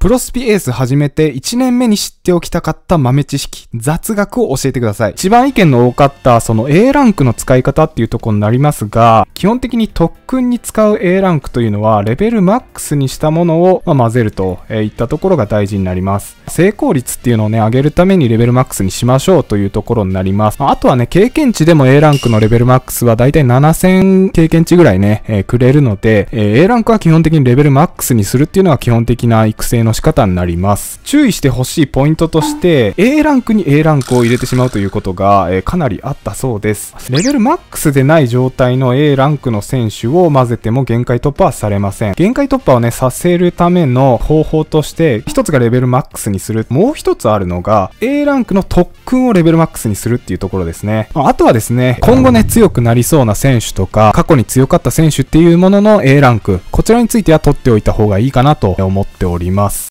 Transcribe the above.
プロスピエース始めて1年目に知っておきたかった豆知識、雑学を教えてください。一番意見の多かったその A ランクの使い方っていうところになりますが、基本的に特訓に使う A ランクというのはレベルマックスにしたものを、ま混ぜるといったところが大事になります。成功率っていうのをね、上げるためにレベルマックスにしましょうというところになります。あとはね、経験値でも A ランクのレベルマックスはだいたい7000経験値ぐらいね、えー、くれるので、えー、A ランクは基本的にレベルマックスにするっていうのが基本的な育成のの仕方になります。注意してほしいポイントとして、A ランクに A ランクを入れてしまうということが、えー、かなりあったそうです。レベルマックスでない状態の A ランクの選手を混ぜても限界突破はされません。限界突破をね、させるための方法として、一つがレベルマックスにする。もう一つあるのが、A ランクの特訓をレベルマックスにするっていうところですね。あとはですね、今後ね、強くなりそうな選手とか、過去に強かった選手っていうものの A ランク、こちらについては取っておいた方がいいかなと思っております。